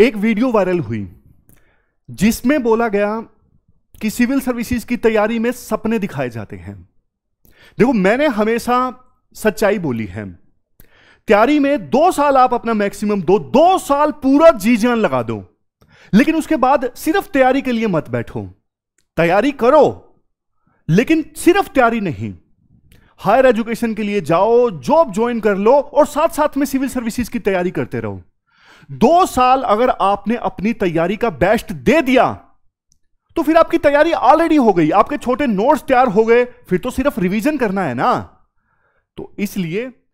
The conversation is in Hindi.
एक वीडियो वायरल हुई जिसमें बोला गया कि सिविल सर्विसेज की तैयारी में सपने दिखाए जाते हैं देखो मैंने हमेशा सच्चाई बोली है तैयारी में दो साल आप अपना मैक्सिमम दो दो साल पूरा जी जान लगा दो लेकिन उसके बाद सिर्फ तैयारी के लिए मत बैठो तैयारी करो लेकिन सिर्फ तैयारी नहीं हायर एजुकेशन के लिए जाओ जॉब ज्वाइन कर लो और साथ साथ में सिविल सर्विसेज की तैयारी करते रहो दो साल अगर आपने अपनी तैयारी का बेस्ट दे दिया तो फिर आपकी तैयारी ऑलरेडी हो गई आपके छोटे नोट्स तैयार हो गए फिर तो सिर्फ रिवीजन करना है ना तो इसलिए